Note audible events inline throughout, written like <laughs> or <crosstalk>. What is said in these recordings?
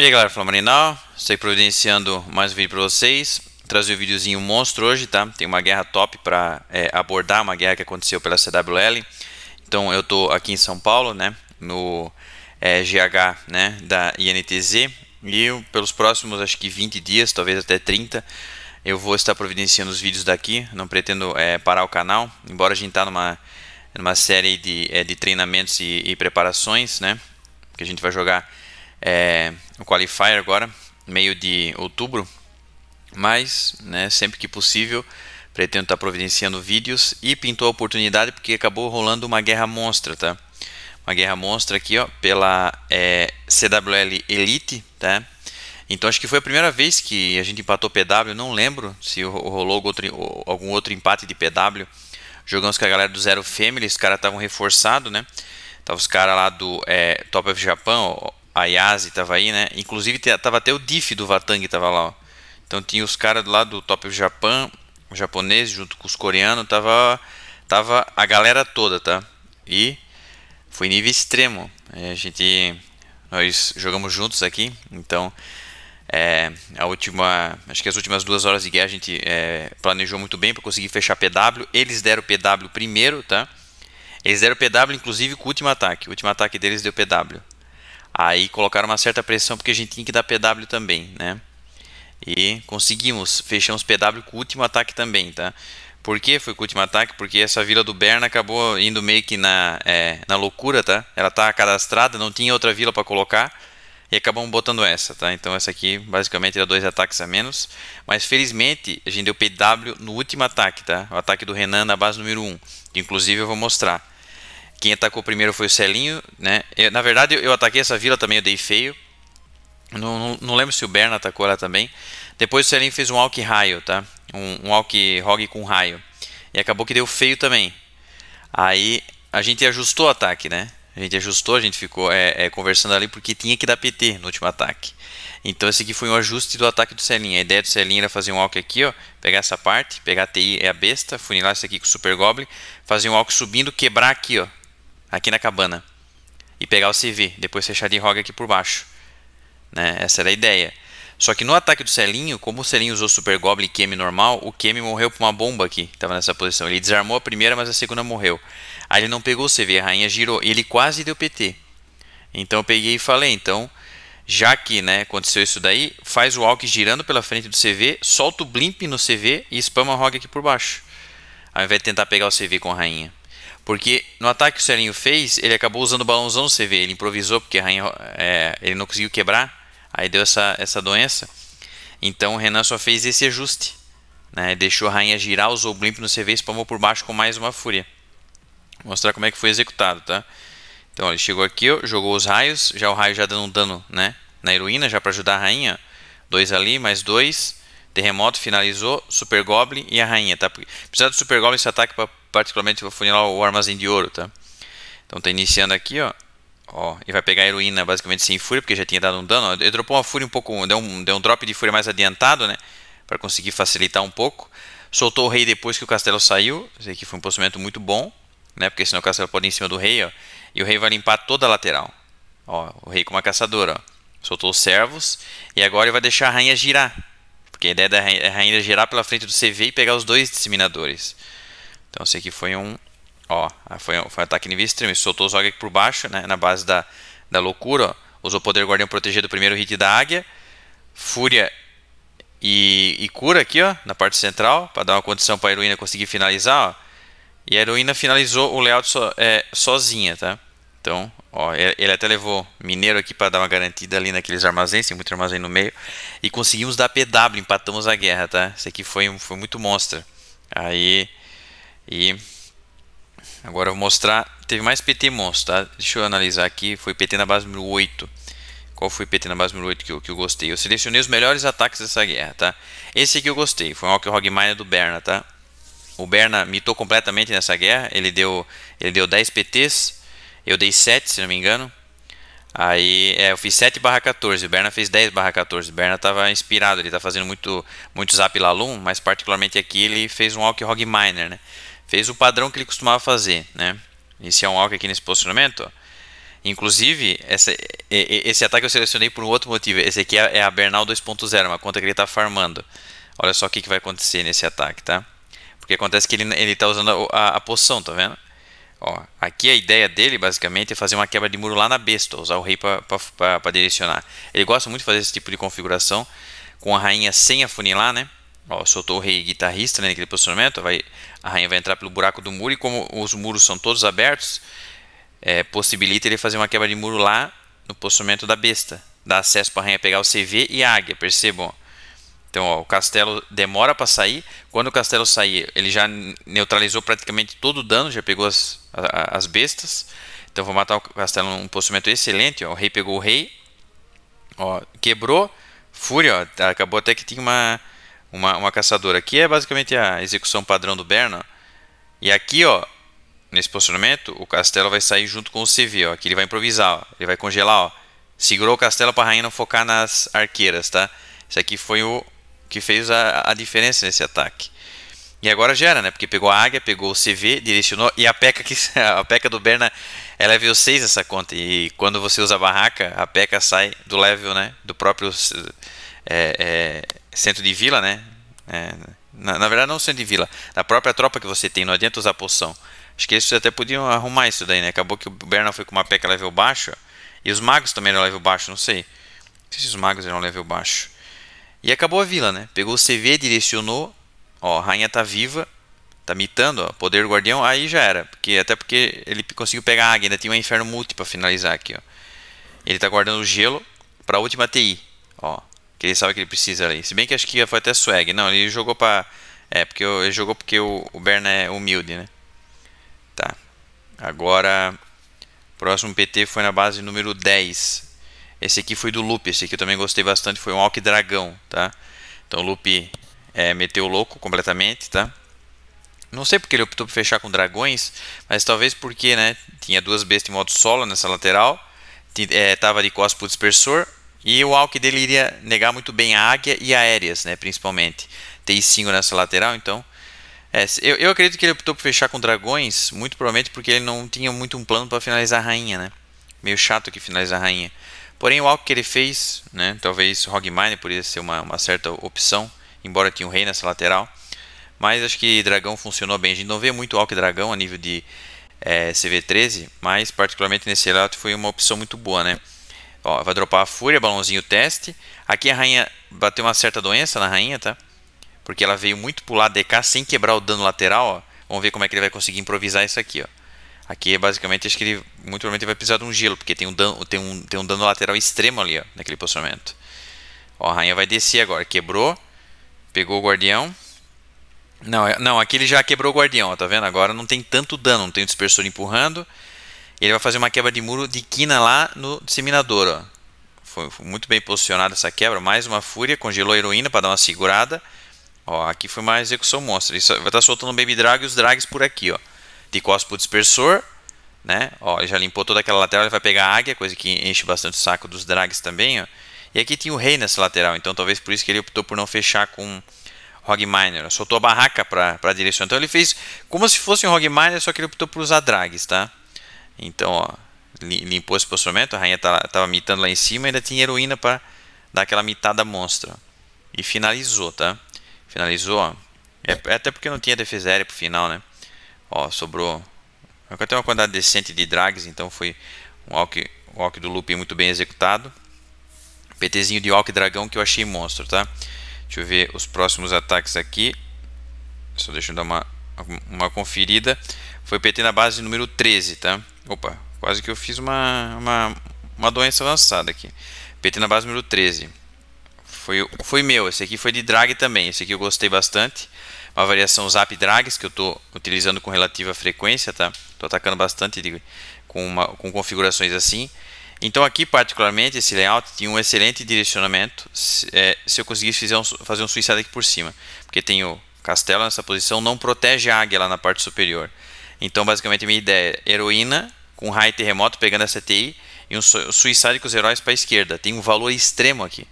E aí galera, Flamarinal, estou providenciando mais um vídeo para vocês. Trazer um videozinho monstro hoje, tá? Tem uma guerra top para é, abordar, uma guerra que aconteceu pela CWL. Então eu estou aqui em São Paulo, né? No é, GH né? da INTZ. E pelos próximos, acho que 20 dias, talvez até 30, eu vou estar providenciando os vídeos daqui. Não pretendo é, parar o canal, embora a gente tá numa, numa série de, é, de treinamentos e, e preparações, né? Que a gente vai jogar é, o qualifier agora, meio de outubro, mas né, sempre que possível pretendo estar tá providenciando vídeos e pintou a oportunidade porque acabou rolando uma guerra monstra, tá? Uma guerra monstra aqui, ó, pela é, CWL Elite, tá? Então acho que foi a primeira vez que a gente empatou PW, não lembro se rolou outro, algum outro empate de PW. Jogamos com a galera do Zero Family, os caras estavam reforçados, né? Tava os caras lá do é, Top of Japan a Yazzie tava aí, né? Inclusive tava até o Diff do Vatang tava lá, ó. Então tinha os caras lá do Top Japan, os japoneses junto com os coreanos, tava tava a galera toda, tá? E foi nível extremo. É, a gente nós jogamos juntos aqui, então é, a última, acho que as últimas duas horas de guerra a gente é, planejou muito bem para conseguir fechar PW. Eles deram PW primeiro, tá? Eles deram PW inclusive com o último ataque. O último ataque deles deu PW. Aí colocaram uma certa pressão porque a gente tinha que dar PW também, né? E conseguimos, fechamos PW com o último ataque também, tá? Por que foi com o último ataque? Porque essa vila do Berna acabou indo meio que na, é, na loucura, tá? Ela tá cadastrada, não tinha outra vila para colocar e acabamos botando essa, tá? Então essa aqui basicamente dá dois ataques a menos, mas felizmente a gente deu PW no último ataque, tá? O ataque do Renan na base número 1, que inclusive eu vou mostrar. Quem atacou primeiro foi o Celinho, né? Eu, na verdade, eu ataquei essa vila também, eu dei feio. Não, não, não lembro se o Berna atacou ela também. Depois o Celinho fez um Alck raio, tá? Um, um Alck Rogue com raio. E acabou que deu feio também. Aí a gente ajustou o ataque, né? A gente ajustou, a gente ficou é, é, conversando ali porque tinha que dar PT no último ataque. Então esse aqui foi um ajuste do ataque do Celinho. A ideia do Celinho era fazer um Alck aqui, ó, pegar essa parte, pegar a TI é a besta, funilar isso aqui com o Super Goblin, fazer um Alck subindo, quebrar aqui, ó, aqui na cabana e pegar o CV, depois fechar de rogue aqui por baixo. Né? Essa era a ideia. Só que no ataque do Celinho, como o Celinho usou Super Goblin e Kemi normal, o Kemi morreu por uma bomba aqui, estava nessa posição. Ele desarmou a primeira, mas a segunda morreu. Aí ele não pegou o CV, a rainha girou, e ele quase deu PT. Então eu peguei e falei, então, já que né, aconteceu isso daí, faz o Alck girando pela frente do CV, solta o Blimp no CV e spama a Rogue aqui por baixo. Ao invés de tentar pegar o CV com a rainha. Porque no ataque que o Celinho fez, ele acabou usando o balãozão, CV. ele improvisou porque a rainha, é, ele não conseguiu quebrar, aí deu essa, essa doença. Então o Renan só fez esse ajuste, né? deixou a rainha girar, usou o blimp no CV e spamou por baixo com mais uma fúria. Vou mostrar como é que foi executado, tá? Então ó, ele chegou aqui, ó, jogou os raios, já o raio já dando um dano né? na heroína, já para ajudar a rainha. Dois ali, mais dois. Terremoto finalizou, Super Goblin e a rainha, tá? Precisa do Super Goblin esse ataque para particularmente vou funilar o armazém de ouro, tá? Então tá iniciando aqui, ó. Ó, e vai pegar a heroína basicamente sem fúria, porque já tinha dado um dano. ele dropou uma fúria um pouco, deu um, deu um drop de fúria mais adiantado, né? Para conseguir facilitar um pouco. Soltou o rei depois que o castelo saiu. Isso aqui foi um posicionamento muito bom, né? Porque senão o castelo pode ir em cima do rei, ó. E o rei vai limpar toda a lateral. Ó, o rei com uma caçadora, ó. Soltou os servos. E agora ele vai deixar a rainha girar. Porque a ideia da rainha é girar pela frente do CV e pegar os dois disseminadores. Então esse aqui foi um, ó, foi um, foi um ataque nível extremo, soltou o Zog aqui por baixo, né, na base da, da loucura, ó. usou poder guardião proteger do primeiro hit da águia, fúria e, e cura aqui, ó, na parte central, para dar uma condição para a heroína conseguir finalizar, ó. E a heroína finalizou o layout so, é, sozinha, tá? Então, ó, ele até levou mineiro aqui para dar uma garantida ali naqueles armazéns, tem muito armazém no meio. E conseguimos dar PW, empatamos a guerra, tá? Isso aqui foi, foi muito monstro. Aí, e agora eu vou mostrar. Teve mais PT monstro, tá? Deixa eu analisar aqui. Foi PT na base mil 8. Qual foi PT na base mil 8 que eu, que eu gostei? Eu selecionei os melhores ataques dessa guerra, tá? Esse aqui eu gostei. Foi um Hog Miner do Berna, tá? O Berna mitou completamente nessa guerra. Ele deu, ele deu 10 PTs. Eu dei 7, se não me engano. Aí é, eu fiz 7 barra 14, o Berna fez 10 barra 14. O Berna estava inspirado, ele está fazendo muito, muito zap Lalum, mas particularmente aqui ele fez um Alk Hog Miner, né? fez o padrão que ele costumava fazer, né? Iniciar é um walk aqui nesse posicionamento. Inclusive, essa, esse ataque eu selecionei por um outro motivo. Esse aqui é, é a Bernal 2.0, uma conta que ele está farmando. Olha só o que, que vai acontecer nesse ataque, tá? Porque acontece que ele está usando a, a, a poção, tá vendo? Ó, aqui a ideia dele, basicamente, é fazer uma quebra de muro lá na besta, usar o rei para direcionar. Ele gosta muito de fazer esse tipo de configuração, com a rainha sem afunilar, né? Ó, soltou o rei guitarrista né, naquele posicionamento, vai, a rainha vai entrar pelo buraco do muro e como os muros são todos abertos, é, possibilita ele fazer uma quebra de muro lá no posicionamento da besta. Dá acesso para a rainha pegar o CV e a águia, percebam. Então ó, o castelo demora para sair, quando o castelo sair ele já neutralizou praticamente todo o dano, já pegou as, as bestas. Então vou matar o castelo num posicionamento excelente, ó, o rei pegou o rei, ó, quebrou, fúria, ó, acabou até que tinha uma uma, uma caçadora. Aqui é basicamente a execução padrão do Berna. E aqui, ó, nesse posicionamento, o castelo vai sair junto com o CV. Ó. Aqui ele vai improvisar, ó. ele vai congelar. Ó. Segurou o castelo para a rainha não focar nas arqueiras. tá? Isso aqui foi o que fez a, a diferença nesse ataque. E agora gera, né? Porque pegou a águia, pegou o CV, direcionou. E a peca, que, <laughs> a peca do Berna é level 6 essa conta. E quando você usa a barraca, a peca sai do level, né? Do próprio é, centro de vila, né? É, na, na, verdade, não centro de vila, da própria tropa que você tem, não adianta usar poção. Acho que eles até podiam arrumar isso daí, né? Acabou que o Bernal foi com uma peca level baixo e os magos também eram level baixo, não sei. Não sei se os magos eram level baixo. E acabou a vila, né? Pegou o CV, direcionou. Ó, a rainha tá viva. Tá mitando, ó. Poder do guardião. Aí já era. Porque, até porque ele conseguiu pegar a águia. Ainda tinha um inferno multi pra finalizar aqui, ó. Ele tá guardando o gelo pra última TI. Ó. Que ele sabe que ele precisa ali. Se bem que acho que foi até swag. Não, ele jogou pra. É, porque ele jogou porque o, o Berna é humilde, né? Tá. Agora. Próximo PT foi na base número 10. Esse aqui foi do Loop. Esse aqui eu também gostei bastante. Foi um Alck Dragão, tá? Então o Loop é, meteu louco completamente, tá? Não sei porque ele optou por fechar com dragões, mas talvez porque, né? Tinha duas bestas em modo solo nessa lateral. é, tava de costas pro dispersor e o Alck dele iria negar muito bem a águia e aéreas, né, principalmente. Tem 5 nessa lateral, então. É, eu, eu acredito que ele optou por fechar com dragões, muito provavelmente porque ele não tinha muito um plano para finalizar a rainha, né? Meio chato que finaliza a rainha. Porém, o Alck que ele fez, né, talvez Hogmine poderia ser uma, uma certa opção, embora tinha um rei nessa lateral. Mas acho que dragão funcionou bem. A gente não vê muito Alck dragão a nível de é, CV13, mas particularmente nesse layout foi uma opção muito boa, né? Ó, vai dropar a fúria, balãozinho teste. Aqui a rainha bateu uma certa doença na rainha, tá? Porque ela veio muito pular DK sem quebrar o dano lateral, ó. Vamos ver como é que ele vai conseguir improvisar isso aqui, ó. Aqui, basicamente, acho que ele muito provavelmente vai precisar de um gelo, porque tem um dano, tem um, tem um dano lateral extremo ali, ó, naquele posicionamento. Ó, a rainha vai descer agora. Quebrou. Pegou o guardião. Não, é, não, aqui ele já quebrou o guardião, ó, tá vendo? Agora não tem tanto dano, não tem o dispersor empurrando ele vai fazer uma quebra de muro de quina lá no disseminador. Ó. Foi, foi muito bem posicionada essa quebra. Mais uma fúria, congelou a heroína para dar uma segurada. Ó, aqui foi uma execução monstra. Ele vai estar tá soltando o Baby Drag e os drags por aqui. Ó. De cospo dispersor. Né? Ó, ele já limpou toda aquela lateral. Ele vai pegar a águia, coisa que enche bastante o saco dos drags também. Ó. E aqui tinha o rei nessa lateral. Então talvez por isso que ele optou por não fechar com Rog Miner. Soltou a barraca para direção. Então ele fez como se fosse um Rog Miner, só que ele optou por usar drags. Tá? Então, ó, limpou esse posicionamento, a rainha estava tá, mitando lá em cima, ainda tinha heroína para dar aquela mitada monstra. E finalizou, tá? Finalizou, ó. É, é até porque não tinha defesa aérea pro final, né? Ó, sobrou. Eu tenho uma quantidade decente de drags, então foi um walk, walk do loop muito bem executado. PTzinho de walk dragão que eu achei monstro, tá? Deixa eu ver os próximos ataques aqui. Só deixa eu dar uma, uma conferida. Foi PT na base número 13, tá? Opa, quase que eu fiz uma, uma, uma doença avançada aqui. PT na base número 13. Foi, foi meu, esse aqui foi de drag também. Esse aqui eu gostei bastante. Uma variação zap drags que eu estou utilizando com relativa frequência, tá? Estou atacando bastante de, com, uma, com configurações assim. Então aqui particularmente esse layout tinha um excelente direcionamento se, é, se eu conseguisse fazer um, fazer um suicide aqui por cima. Porque tem o castelo nessa posição, não protege a águia lá na parte superior. Então basicamente a minha ideia é heroína com raio terremoto pegando a CTI e um suicide com os heróis para a esquerda. Tem um valor extremo aqui.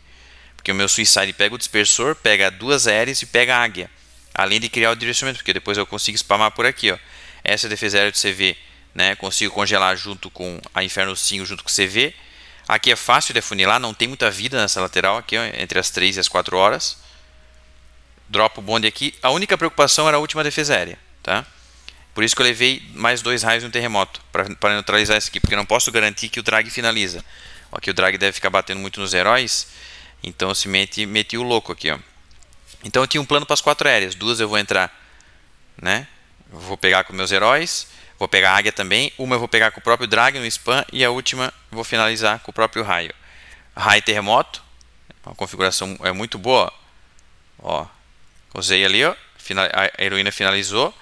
Porque o meu suicide pega o dispersor, pega duas aéreas e pega a águia. Além de criar o direcionamento, porque depois eu consigo spamar por aqui. Ó. Essa é defesa aérea do CV, né? consigo congelar junto com a Inferno 5, junto com o CV. Aqui é fácil de afunilar, não tem muita vida nessa lateral aqui, ó, entre as 3 e as 4 horas. Dropo o bonde aqui. A única preocupação era a última defesa aérea. Tá? Por isso que eu levei mais dois raios no terremoto, para neutralizar isso aqui, porque eu não posso garantir que o drag finaliza. Aqui o drag deve ficar batendo muito nos heróis, então eu se meti, meti o louco aqui. Ó. Então eu tinha um plano para as quatro áreas. duas eu vou entrar, né? vou pegar com meus heróis, vou pegar a águia também, uma eu vou pegar com o próprio drag no spam, e a última eu vou finalizar com o próprio raio. Raio terremoto, uma configuração é muito boa, ó. Usei ali, ó, a heroína finalizou,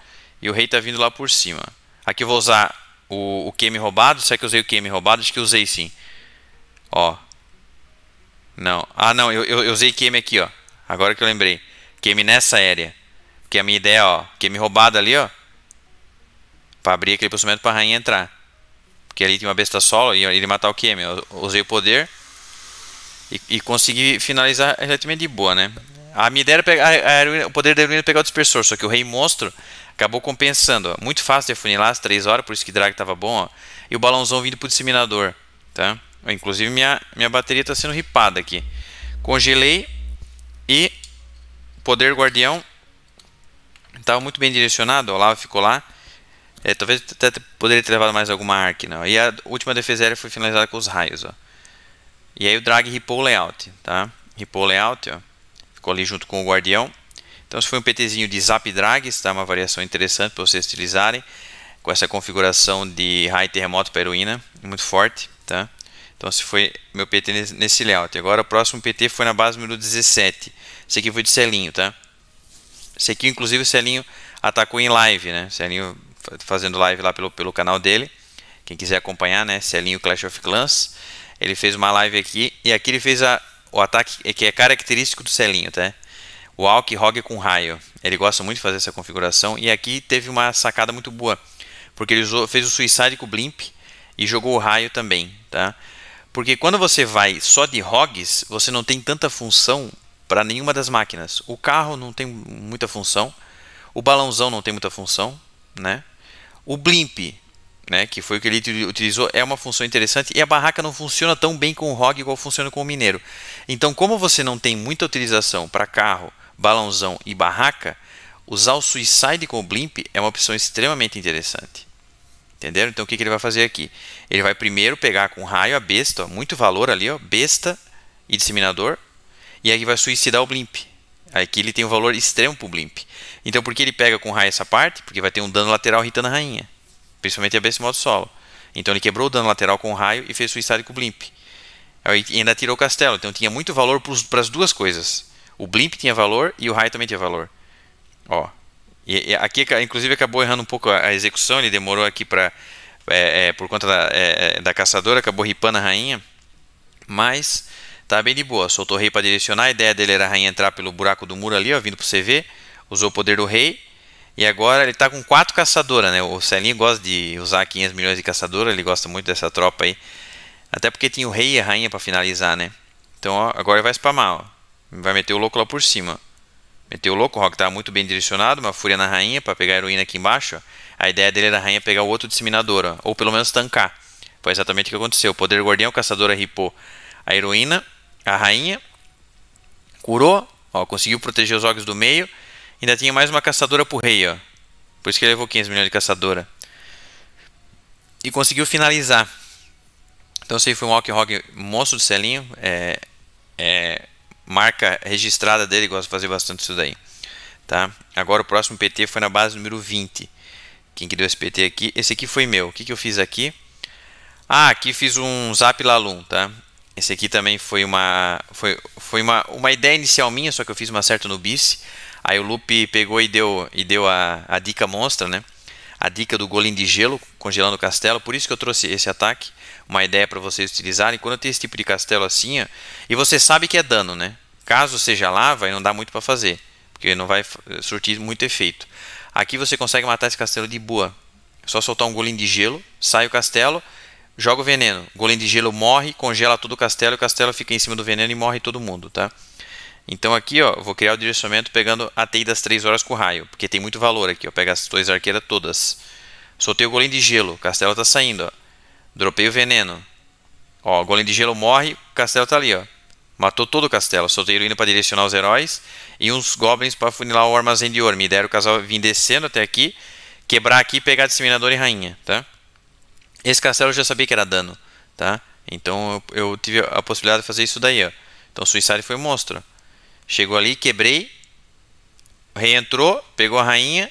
e o rei está vindo lá por cima. Aqui eu vou usar o, o QM roubado. Será é que eu usei o QM roubado? Acho que usei sim. Ó. Não. Ah, não. Eu, eu, eu usei QM aqui, ó. Agora que eu lembrei. QM nessa área. Porque a minha ideia, ó. QM roubado ali, ó. Para abrir aquele posicionamento para a rainha entrar. Porque ali tem uma besta solo e ele matar o QM. Eu usei o poder. E, e consegui finalizar exatamente de boa, né? A minha ideia era pegar, a, a, o poder da Heroína pegar o dispersor. Só que o rei monstro Acabou compensando. Ó. Muito fácil de afunilar as 3 horas, por isso que drag estava bom. Ó. E o balãozão vindo para o disseminador. Tá? Inclusive, minha, minha bateria está sendo ripada aqui. Congelei e poder guardião estava muito bem direcionado. O Lava ficou lá. É, talvez até poderia ter levado mais alguma arc. Não. E a última defesa aérea foi finalizada com os raios. Ó. E aí o drag ripou o layout. Tá? Ripou o layout. Ó. Ficou ali junto com o guardião. Então, esse foi um PTzinho de Zap Drag, está uma variação interessante para vocês utilizarem, com essa configuração de raio terremoto para heroína, muito forte, tá? Então, esse foi meu PT nesse layout. Agora, o próximo PT foi na base número 17. Esse aqui foi de Celinho, tá? Esse aqui, inclusive, o Celinho atacou em live, né? Celinho fazendo live lá pelo, pelo canal dele. Quem quiser acompanhar, né? Celinho Clash of Clans. Ele fez uma live aqui e aqui ele fez a, o ataque que é característico do Celinho, tá? o Alck Rogue com raio. Ele gosta muito de fazer essa configuração e aqui teve uma sacada muito boa, porque ele usou, fez o Suicide com o Blimp e jogou o raio também, tá? Porque quando você vai só de hogs, você não tem tanta função para nenhuma das máquinas. O carro não tem muita função, o balãozão não tem muita função, né? O Blimp, né, que foi o que ele utilizou, é uma função interessante e a barraca não funciona tão bem com o ROG igual funciona com o mineiro. Então, como você não tem muita utilização para carro, balãozão e barraca, usar o Suicide com o Blimp é uma opção extremamente interessante. Entenderam? Então o que, que ele vai fazer aqui? Ele vai primeiro pegar com raio a besta, ó, muito valor ali, ó, besta e disseminador, e aí vai suicidar o Blimp. Aqui ele tem um valor extremo pro Blimp. Então por que ele pega com raio essa parte? Porque vai ter um dano lateral irritando a rainha. Principalmente a besta modo solo. Então ele quebrou o dano lateral com raio e fez suicide com o Blimp. E ainda tirou o castelo. Então tinha muito valor para as duas coisas. O Blimp tinha valor e o Rai também tinha valor. Ó, e, e aqui inclusive acabou errando um pouco a, a execução, ele demorou aqui para é, é, por conta da, é, é, da caçadora, acabou ripando a rainha, mas tá bem de boa. Soltou o rei para direcionar, a ideia dele era a rainha entrar pelo buraco do muro ali, ó, vindo pro CV, usou o poder do rei. E agora ele tá com quatro caçadoras, né? O Celinho gosta de usar 500 milhões de caçadoras, ele gosta muito dessa tropa aí. Até porque tinha o rei e a rainha para finalizar, né? Então, ó, agora ele vai spamar, ó. Vai meter o louco lá por cima. Meteu o louco, o Rock estava tá muito bem direcionado, uma fúria é na rainha para pegar a heroína aqui embaixo. A ideia dele era é a rainha pegar o outro disseminador, ó, ou pelo menos tancar. Foi exatamente o que aconteceu. O poder guardião, caçadora ripou a heroína, a rainha, curou, ó, conseguiu proteger os olhos do meio. Ainda tinha mais uma caçadora pro rei, ó. Por isso que ele levou 15 milhões de caçadora. E conseguiu finalizar. Então, isso aí foi um Walk Rock moço de selinho. É, é, marca registrada dele, gosta de fazer bastante isso daí. Tá? Agora o próximo PT foi na base número 20. Quem que deu esse PT aqui? Esse aqui foi meu. O que, que eu fiz aqui? Ah, aqui fiz um Zap Lalum, tá? Esse aqui também foi uma foi, foi uma, uma ideia inicial minha, só que eu fiz uma certa no bis. Aí o Lupe pegou e deu e deu a, a dica monstra, né? A dica do golem de gelo congelando o castelo, por isso que eu trouxe esse ataque uma ideia para vocês utilizarem. Quando tem esse tipo de castelo assim, ó, e você sabe que é dano, né? Caso seja lava, não dá muito para fazer, porque não vai surtir muito efeito. Aqui você consegue matar esse castelo de boa. É só soltar um golem de gelo, sai o castelo, joga o veneno. Golem de gelo morre, congela todo o castelo, o castelo fica em cima do veneno e morre todo mundo, tá? Então aqui, ó, vou criar o direcionamento pegando a TI das 3 horas com raio, porque tem muito valor aqui, ó. Pega as 2 arqueiras todas. Soltei o golem de gelo, o castelo tá saindo, ó. Dropei o veneno. Ó, o golem de gelo morre, o castelo tá ali, ó. Matou todo o castelo. Soltei heroína para direcionar os heróis. E uns goblins para funilar o armazém de ouro. Me deram o casal vir descendo até aqui. Quebrar aqui, pegar disseminador e rainha, tá? Esse castelo eu já sabia que era dano, tá? Então eu, eu tive a possibilidade de fazer isso daí, ó. Então Suicide foi um monstro. Chegou ali, quebrei. Reentrou, pegou a rainha.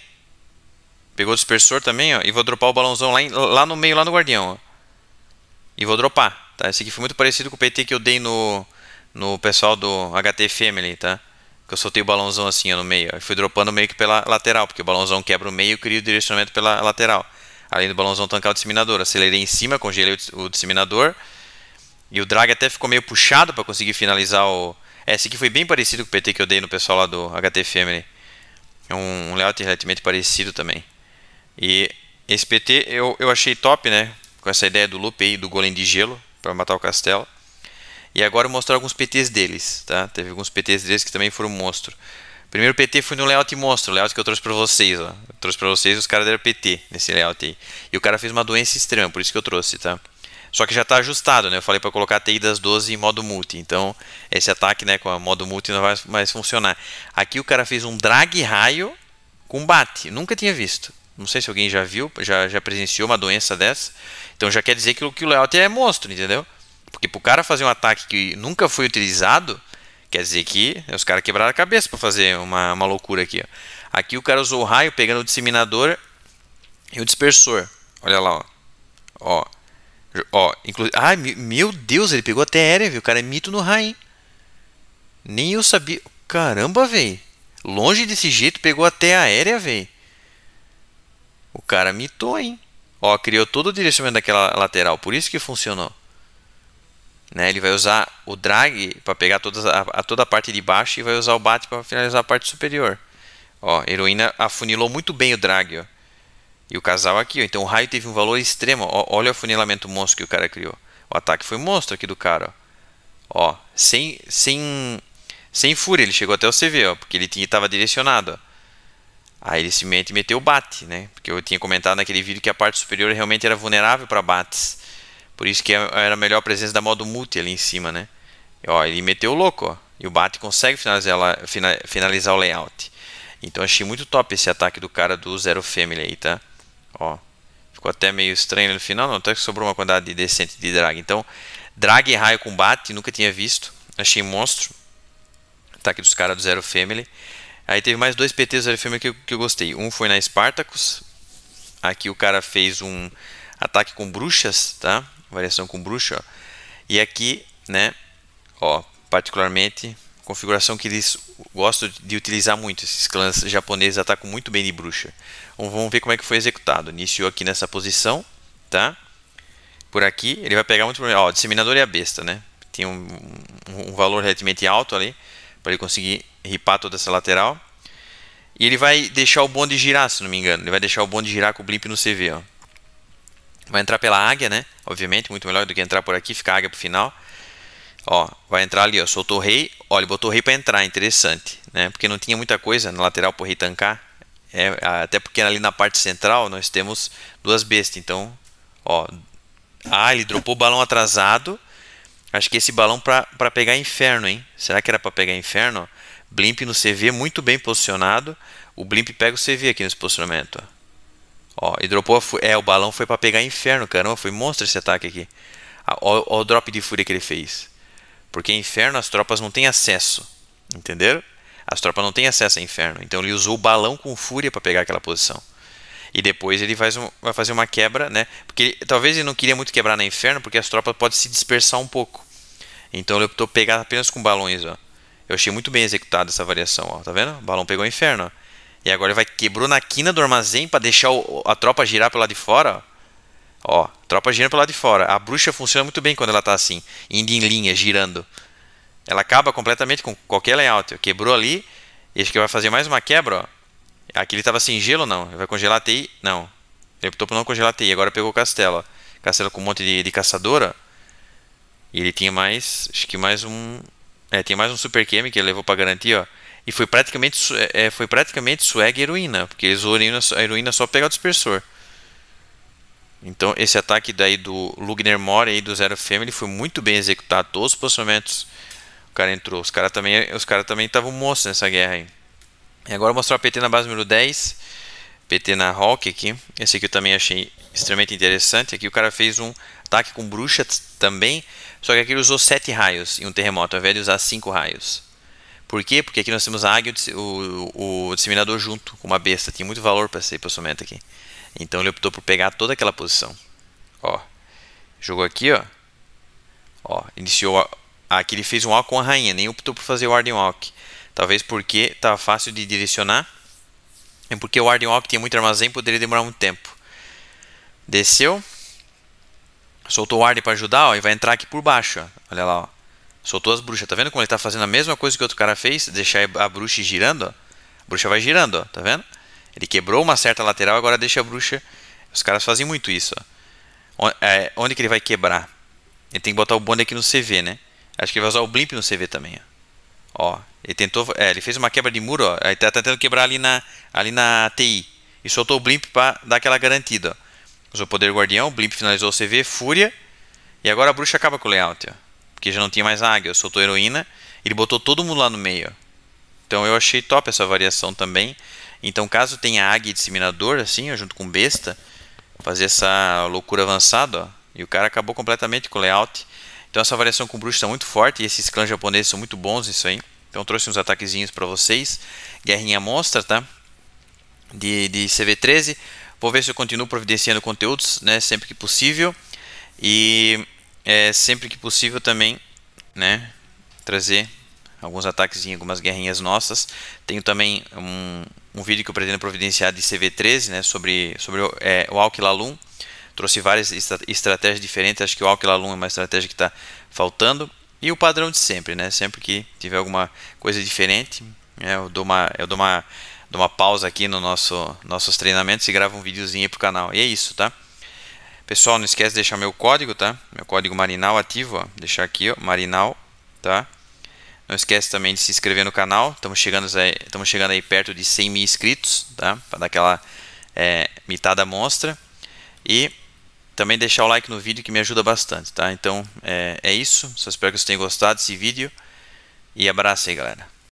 Pegou o dispersor também, ó. E vou dropar o balãozão lá, em, lá no meio, lá no guardião, ó e vou dropar, tá? Esse aqui foi muito parecido com o PT que eu dei no, no pessoal do HT Family, tá? Que eu soltei o balãozão assim ó, no meio, ó, e fui dropando meio que pela lateral, porque o balãozão quebra o meio e cria o direcionamento pela lateral. Além do balãozão tancar o disseminador, acelerei em cima, congelei o, o disseminador, e o drag até ficou meio puxado para conseguir finalizar o... É, esse aqui foi bem parecido com o PT que eu dei no pessoal lá do HT Family. É um, um layout relativamente parecido também. E esse PT eu, eu achei top, né? com essa ideia do loop aí do golem de gelo para matar o castelo. E agora eu mostrar alguns PTs deles, tá? Teve alguns PTs deles que também foram monstro. Primeiro PT foi no layout monstro, o layout que eu trouxe para vocês, ó. Eu trouxe para vocês os caras deram PT nesse layout aí. E o cara fez uma doença extrema, por isso que eu trouxe, tá? Só que já está ajustado, né? Eu falei para colocar a TI das 12 em modo multi. Então, esse ataque, né, com a modo multi não vai mais funcionar. Aqui o cara fez um drag raio com bate. Nunca tinha visto. Não sei se alguém já viu, já, já presenciou uma doença dessa. Então já quer dizer que, que o layout é monstro, entendeu? Porque pro cara fazer um ataque que nunca foi utilizado, quer dizer que os caras quebraram a cabeça para fazer uma, uma loucura aqui. Ó. Aqui o cara usou o raio pegando o disseminador e o dispersor. Olha lá, ó. Ó. Ó, inclu... Ai, meu Deus, ele pegou até aérea, viu? O cara é mito no raio, hein? Nem eu sabia. Caramba, velho. Longe desse jeito, pegou até aérea, velho. O cara mitou, hein? Ó, criou todo o direcionamento daquela lateral, por isso que funcionou. Né? Ele vai usar o drag para pegar toda a, a, toda a parte de baixo e vai usar o bate para finalizar a parte superior. Ó, a heroína afunilou muito bem o drag, ó. E o casal aqui, ó. Então o raio teve um valor extremo. Ó, olha o afunilamento monstro que o cara criou. O ataque foi monstro aqui do cara, ó. ó sem, sem, sem fúria, ele chegou até o CV, ó. Porque ele estava direcionado, ó. Aí ele simplesmente meteu o bate, né? Porque eu tinha comentado naquele vídeo que a parte superior realmente era vulnerável para bates. Por isso que é, era melhor a presença da modo multi ali em cima, né? E, ó, ele meteu o louco, ó. E o bate consegue finalizar, finalizar o layout. Então achei muito top esse ataque do cara do Zero Family aí, tá? Ó, ficou até meio estranho no final, não, até que sobrou uma quantidade decente de drag. Então, drag e raio combate, nunca tinha visto. Achei monstro. Ataque dos caras do Zero Family. Aí teve mais dois PTs do FM que, que eu gostei. Um foi na Spartacus. Aqui o cara fez um ataque com bruxas, tá? Variação com bruxa. Ó. E aqui, né? Ó, particularmente configuração que eles gostam de utilizar muito. Esses clãs japoneses atacam muito bem de bruxa. Vamos ver como é que foi executado. Iniciou aqui nessa posição, tá? Por aqui, ele vai pegar muito... Ó, disseminador e é a besta, né? Tem um, um valor relativamente alto ali para ele conseguir ripar toda essa lateral. E ele vai deixar o bonde girar, se não me engano. Ele vai deixar o bonde girar com o blimp no CV. Ó. Vai entrar pela águia, né? Obviamente, muito melhor do que entrar por aqui, ficar águia pro final. Ó, vai entrar ali, ó, soltou o rei. olha ele botou o rei para entrar, interessante, né? Porque não tinha muita coisa na lateral pro rei tancar. É, até porque ali na parte central nós temos duas bestas, então, ó. Ah, ele dropou o balão atrasado Acho que esse balão para pegar inferno, hein? Será que era para pegar inferno? Blimp no CV é muito bem posicionado. O Blimp pega o CV aqui nesse posicionamento. Ó, e dropou a fúria. É, o balão foi para pegar inferno, caramba. Foi monstro esse ataque aqui. Ah, ó, ó, o drop de fúria que ele fez. Porque é inferno as tropas não têm acesso. Entenderam? As tropas não têm acesso a inferno. Então ele usou o balão com fúria para pegar aquela posição. E depois ele faz um, vai fazer uma quebra, né? Porque ele, talvez ele não queria muito quebrar na Inferno, porque as tropas podem se dispersar um pouco. Então ele optou pegar apenas com balões, ó. Eu achei muito bem executada essa variação, ó. Tá vendo? O balão pegou o Inferno, ó. E agora ele vai quebrou na quina do armazém para deixar o, a tropa girar pelo lado de fora. Ó, tropa girando pelo lado de fora. A bruxa funciona muito bem quando ela tá assim, indo em linha, girando. Ela acaba completamente com qualquer layout. Quebrou ali. E acho que vai fazer mais uma quebra, ó. Aqui ele estava sem gelo, não. Ele vai congelar a TI? Não. Ele optou por não congelar a TI. Agora pegou o Castelo. Ó. Castelo com um monte de, de caçadora. E ele tinha mais. Acho que mais um. É, tinha mais um Super queme que ele levou para garantir, ó. E foi praticamente, é, é, foi praticamente swag heroína, porque eles usou a heroína só pegar o dispersor. Então esse ataque daí do Lugner Mori aí do Zero Family foi muito bem executado. Todos os posicionamentos o cara entrou. Os caras também, os cara também estavam moços nessa guerra aí agora vou mostrar o PT na base número 10, PT na Hawk aqui. Esse aqui eu também achei extremamente interessante. Aqui o cara fez um ataque com bruxa também, só que aqui ele usou 7 raios em um terremoto, ao invés de usar 5 raios. Por quê? Porque aqui nós temos a águia e o, o, disseminador junto com uma besta. Tinha muito valor para esse posicionamento aqui. Então ele optou por pegar toda aquela posição. Ó, jogou aqui, ó. Ó, iniciou a, aqui ele fez um walk com a rainha, nem optou por fazer o Warden Walk. Talvez porque tá fácil de direcionar. É porque o Arden Walk tem muito armazém poderia demorar um tempo. Desceu. Soltou o Arden para ajudar ó, e vai entrar aqui por baixo. Ó. Olha lá. Ó. Soltou as bruxas. Tá vendo como ele tá fazendo a mesma coisa que o outro cara fez? Deixar a bruxa girando. Ó. A bruxa vai girando, ó. tá vendo? Ele quebrou uma certa lateral, agora deixa a bruxa. Os caras fazem muito isso. É, onde que ele vai quebrar? Ele tem que botar o bonde aqui no CV, né? Acho que ele vai usar o blimp no CV também. Ó, ó ele tentou. É, ele fez uma quebra de muro, ó. Ele tá tentando quebrar ali na, ali na TI. E soltou o Blimp pra dar aquela garantida, ó. Usou o poder guardião, Blimp finalizou o CV, Fúria. E agora a bruxa acaba com o layout, ó. Porque já não tinha mais a águia, soltou a heroína. Ele botou todo mundo lá no meio, ó. Então eu achei top essa variação também. Então caso tenha águia e disseminador, assim, ó, junto com besta, fazer essa loucura avançada, ó. E o cara acabou completamente com o layout. Então essa variação com bruxa está muito forte e esses clãs japoneses são muito bons isso aí. Então trouxe uns ataquezinhos para vocês. Guerrinha monstra, tá? De, de CV13. Vou ver se eu continuo providenciando conteúdos, né? Sempre que possível. E é, sempre que possível também, né? Trazer alguns ataques em algumas guerrinhas nossas. Tenho também um, um vídeo que eu pretendo providenciar de CV13, né? Sobre, sobre é, o Alquilalum. Trouxe várias estratégias diferentes. Acho que o Alquilalum é uma estratégia que está faltando. E o padrão de sempre, né? Sempre que tiver alguma coisa diferente, né, eu dou uma, eu dou uma, dou uma pausa aqui no nosso nossos treinamentos e gravo um videozinho para o canal. E é isso, tá? Pessoal, não esquece de deixar meu código, tá? Meu código Marinal ativo, ó. Deixar aqui, ó, Marinal, tá? Não esquece também de se inscrever no canal. Estamos chegando aí, estamos chegando aí perto de 100 mil inscritos, tá? Para dar aquela é, mitada monstra. E também deixar o like no vídeo que me ajuda bastante, tá? Então é, é isso. Só espero que vocês tenham gostado desse vídeo. E abraço aí, galera.